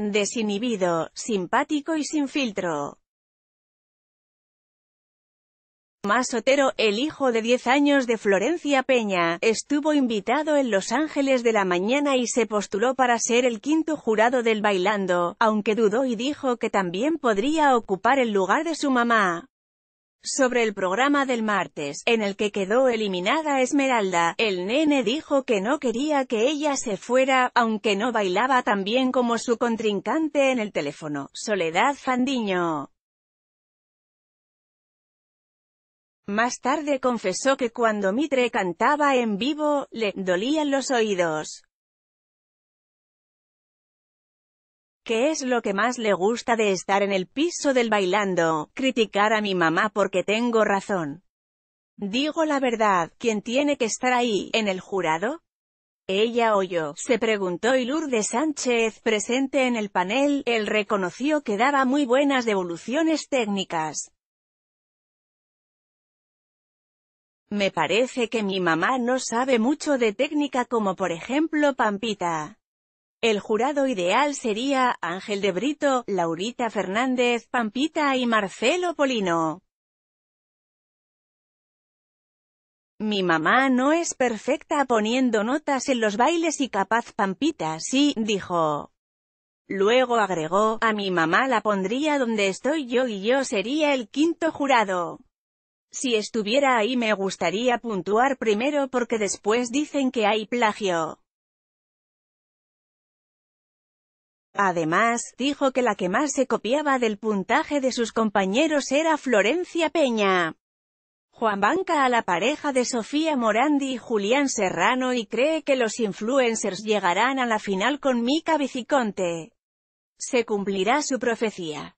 Desinhibido, simpático y sin filtro. Tomás Otero, el hijo de 10 años de Florencia Peña, estuvo invitado en Los Ángeles de la mañana y se postuló para ser el quinto jurado del Bailando, aunque dudó y dijo que también podría ocupar el lugar de su mamá. Sobre el programa del martes, en el que quedó eliminada Esmeralda, el nene dijo que no quería que ella se fuera, aunque no bailaba tan bien como su contrincante en el teléfono, Soledad Fandiño. Más tarde confesó que cuando Mitre cantaba en vivo, le «dolían los oídos». que es lo que más le gusta de estar en el piso del bailando, criticar a mi mamá porque tengo razón. Digo la verdad, ¿quién tiene que estar ahí, en el jurado? ¿Ella o yo? Se preguntó y Lourdes Sánchez, presente en el panel, él reconoció que daba muy buenas devoluciones técnicas. Me parece que mi mamá no sabe mucho de técnica como por ejemplo Pampita. El jurado ideal sería Ángel de Brito, Laurita Fernández, Pampita y Marcelo Polino. Mi mamá no es perfecta poniendo notas en los bailes y capaz Pampita sí, dijo. Luego agregó, a mi mamá la pondría donde estoy yo y yo sería el quinto jurado. Si estuviera ahí me gustaría puntuar primero porque después dicen que hay plagio. Además, dijo que la que más se copiaba del puntaje de sus compañeros era Florencia Peña. Juan banca a la pareja de Sofía Morandi y Julián Serrano y cree que los influencers llegarán a la final con Mica Viciconte. Se cumplirá su profecía.